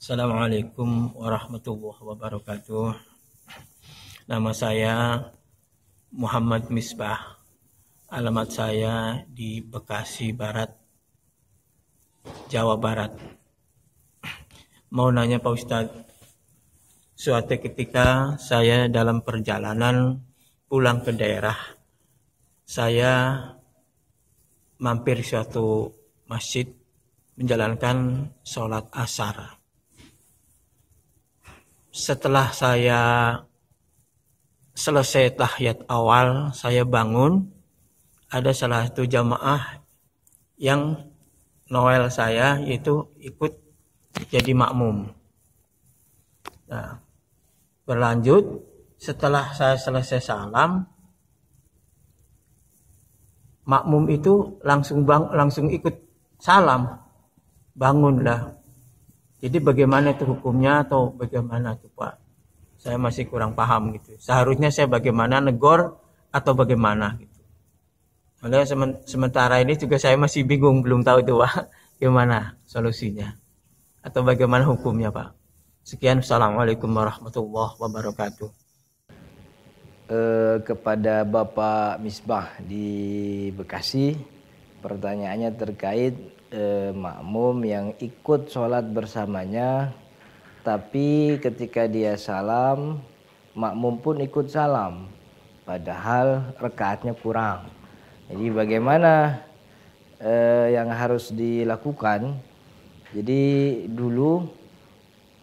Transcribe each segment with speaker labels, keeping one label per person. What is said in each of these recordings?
Speaker 1: Assalamualaikum warahmatullahi wabarakatuh. Nama saya Muhammad Misbah. Alamat saya di Bekasi Barat, Jawa Barat. Mau nanya Pak Ustadz, suatu ketika saya dalam perjalanan pulang ke daerah, saya mampir suatu masjid menjalankan sholat asar setelah saya selesai tahiyat awal, saya bangun, ada salah satu jamaah yang noel saya itu ikut jadi makmum. Nah, berlanjut setelah saya selesai salam, makmum itu langsung bang, langsung ikut salam, bangunlah jadi bagaimana itu hukumnya atau bagaimana itu Pak? Saya masih kurang paham gitu. Seharusnya saya bagaimana negor atau bagaimana gitu. Oleh sementara ini juga saya masih bingung belum tahu itu Pak gimana solusinya atau bagaimana hukumnya Pak. Sekian Assalamualaikum warahmatullahi wabarakatuh.
Speaker 2: Eh, kepada Bapak Misbah di Bekasi, Pertanyaannya terkait eh, makmum yang ikut sholat bersamanya, tapi ketika dia salam, makmum pun ikut salam, padahal rekatnya kurang. Jadi bagaimana eh, yang harus dilakukan? Jadi dulu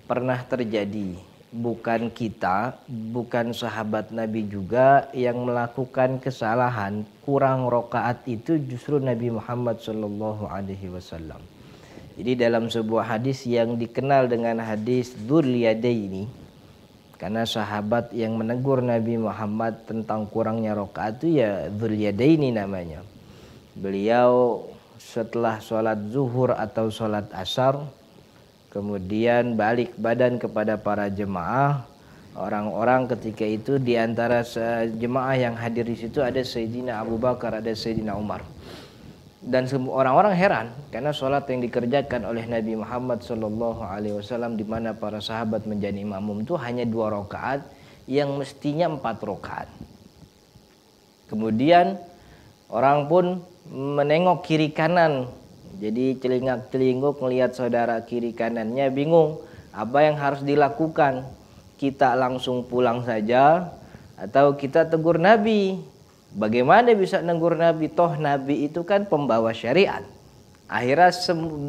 Speaker 2: pernah terjadi bukan kita, bukan sahabat Nabi juga yang melakukan kesalahan kurang rokaat itu justru Nabi Muhammad Shallallahu Alaihi Wasallam. Jadi dalam sebuah hadis yang dikenal dengan hadis Durliyade ini, karena sahabat yang menegur Nabi Muhammad tentang kurangnya rokaat itu ya Durliyade ini namanya. Beliau setelah sholat zuhur atau sholat asar kemudian balik badan kepada para jemaah orang-orang ketika itu di antara jemaah yang hadir di situ ada Sayyidina Abu Bakar ada Sayyidina Umar dan semua orang-orang heran karena sholat yang dikerjakan oleh Nabi Muhammad saw di mana para sahabat menjadi makmum itu hanya dua rakaat yang mestinya empat rakaat. Kemudian orang pun menengok kiri kanan jadi celingak-celinguk melihat saudara kiri kanannya bingung apa yang harus dilakukan. Kita langsung pulang saja atau kita tegur Nabi. Bagaimana bisa negur Nabi? Toh Nabi itu kan pembawa syariat. Akhirnya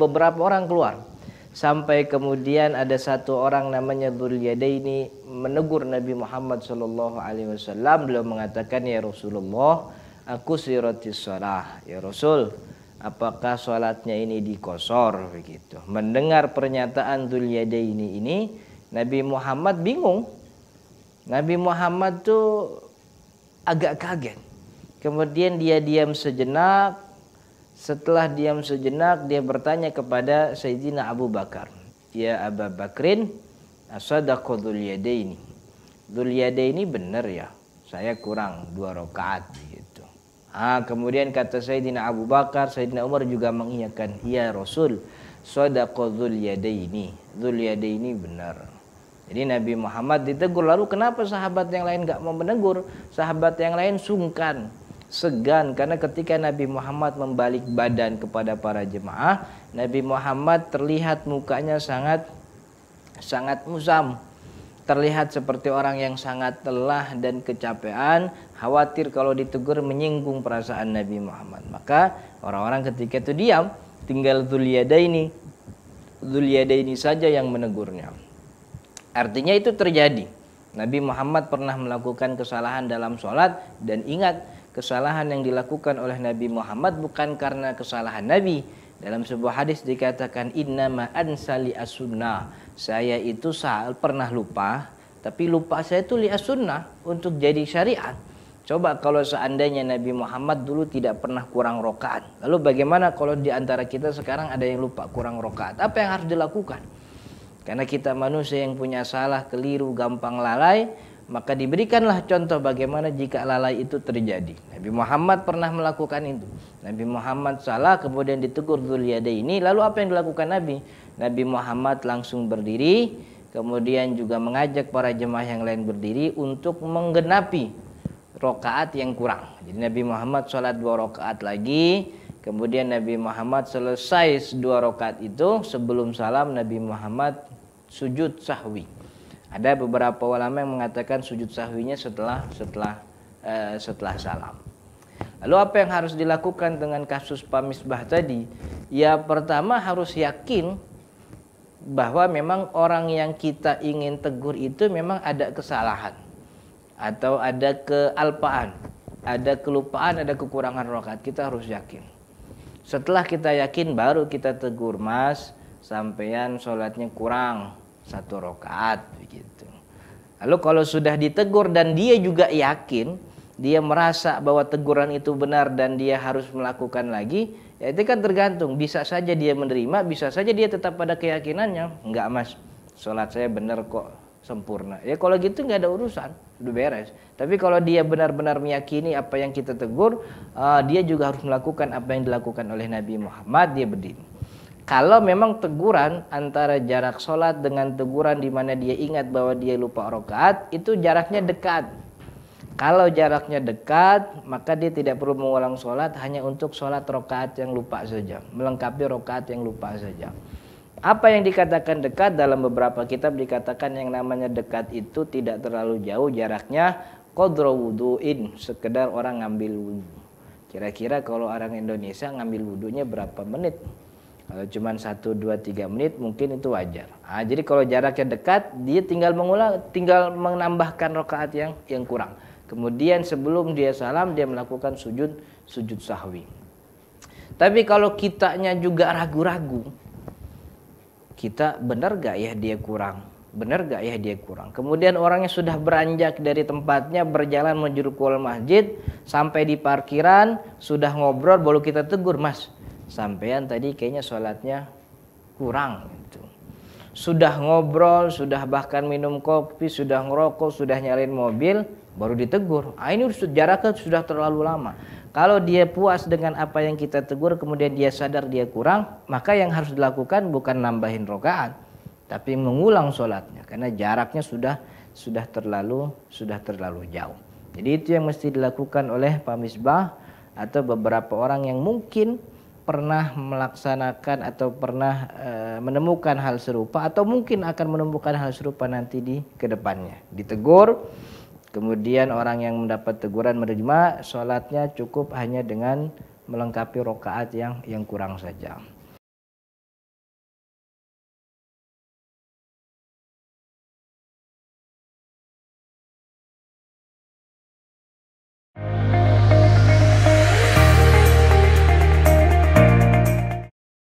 Speaker 2: beberapa orang keluar. Sampai kemudian ada satu orang namanya Duryada ini menegur Nabi Muhammad Shallallahu alaihi wasallam beliau mengatakan ya Rasulullah aku sirotis sholah ya Rasul apakah sholatnya ini dikosor begitu. Mendengar pernyataan Zulyada ini, ini, Nabi Muhammad bingung. Nabi Muhammad tuh agak kaget. Kemudian dia diam sejenak. Setelah diam sejenak, dia bertanya kepada Sayyidina Abu Bakar. Ya Abu Bakrin, ini? Zulyada ini benar ya, saya kurang dua rakaat. Ah, kemudian kata Sayyidina Abu Bakar, Sayyidina Umar juga mengiyakan, "Ya Rasul, sadaqadul yadaini." Dzul yadaini benar. Jadi Nabi Muhammad ditegur lalu kenapa sahabat yang lain nggak mau menegur? Sahabat yang lain sungkan, segan karena ketika Nabi Muhammad membalik badan kepada para jemaah, Nabi Muhammad terlihat mukanya sangat sangat musam, terlihat seperti orang yang sangat lelah dan kecapean khawatir kalau ditegur menyinggung perasaan Nabi Muhammad. Maka orang-orang ketika itu diam, tinggal Zuliadaini. ini saja yang menegurnya. Artinya itu terjadi. Nabi Muhammad pernah melakukan kesalahan dalam sholat dan ingat kesalahan yang dilakukan oleh Nabi Muhammad bukan karena kesalahan Nabi. Dalam sebuah hadis dikatakan ma ansali as Saya itu pernah lupa tapi lupa saya itu li sunnah untuk jadi syariat Coba kalau seandainya Nabi Muhammad dulu tidak pernah kurang rokaat. Lalu bagaimana kalau di antara kita sekarang ada yang lupa kurang rokaat? Apa yang harus dilakukan? Karena kita manusia yang punya salah, keliru, gampang lalai, maka diberikanlah contoh bagaimana jika lalai itu terjadi. Nabi Muhammad pernah melakukan itu. Nabi Muhammad salah kemudian ditegur Zuliyada ini. Lalu apa yang dilakukan Nabi? Nabi Muhammad langsung berdiri, kemudian juga mengajak para jemaah yang lain berdiri untuk menggenapi rokaat yang kurang. Jadi Nabi Muhammad sholat dua rokaat lagi, kemudian Nabi Muhammad selesai dua rokaat itu sebelum salam Nabi Muhammad sujud sahwi. Ada beberapa ulama yang mengatakan sujud sahwinya setelah setelah eh, setelah salam. Lalu apa yang harus dilakukan dengan kasus pamisbah tadi? Ya pertama harus yakin bahwa memang orang yang kita ingin tegur itu memang ada kesalahan atau ada kealpaan, ada kelupaan, ada kekurangan rokat, kita harus yakin. Setelah kita yakin baru kita tegur mas, sampean sholatnya kurang satu rokaat begitu. Lalu kalau sudah ditegur dan dia juga yakin, dia merasa bahwa teguran itu benar dan dia harus melakukan lagi, ya itu kan tergantung. Bisa saja dia menerima, bisa saja dia tetap pada keyakinannya. Enggak mas, sholat saya benar kok, sempurna. Ya kalau gitu nggak ada urusan, udah beres. Tapi kalau dia benar-benar meyakini apa yang kita tegur, uh, dia juga harus melakukan apa yang dilakukan oleh Nabi Muhammad, dia berdiri. Kalau memang teguran antara jarak sholat dengan teguran di mana dia ingat bahwa dia lupa rokaat, itu jaraknya dekat. Kalau jaraknya dekat, maka dia tidak perlu mengulang sholat hanya untuk sholat rokaat yang lupa saja, melengkapi rokaat yang lupa saja apa yang dikatakan dekat dalam beberapa kitab dikatakan yang namanya dekat itu tidak terlalu jauh jaraknya kodro wudhuin sekedar orang ngambil wudhu kira-kira kalau orang Indonesia ngambil wudhunya berapa menit kalau cuma 1, 2, 3 menit mungkin itu wajar. Nah, jadi kalau jaraknya dekat, dia tinggal mengulang, tinggal menambahkan rokaat yang yang kurang. Kemudian sebelum dia salam, dia melakukan sujud sujud sahwi. Tapi kalau kitanya juga ragu-ragu, kita benar gak ya dia kurang benar gak ya dia kurang kemudian orangnya sudah beranjak dari tempatnya berjalan menuju kuil masjid sampai di parkiran sudah ngobrol baru kita tegur mas sampean tadi kayaknya sholatnya kurang gitu sudah ngobrol sudah bahkan minum kopi sudah ngerokok sudah nyalin mobil baru ditegur ah ini jaraknya sudah terlalu lama kalau dia puas dengan apa yang kita tegur, kemudian dia sadar dia kurang, maka yang harus dilakukan bukan nambahin rokaat, tapi mengulang sholatnya karena jaraknya sudah sudah terlalu sudah terlalu jauh. Jadi itu yang mesti dilakukan oleh Pak Misbah atau beberapa orang yang mungkin pernah melaksanakan atau pernah e, menemukan hal serupa atau mungkin akan menemukan hal serupa nanti di kedepannya. Ditegur Kemudian orang yang mendapat teguran menerima sholatnya cukup hanya dengan melengkapi rokaat yang yang kurang saja.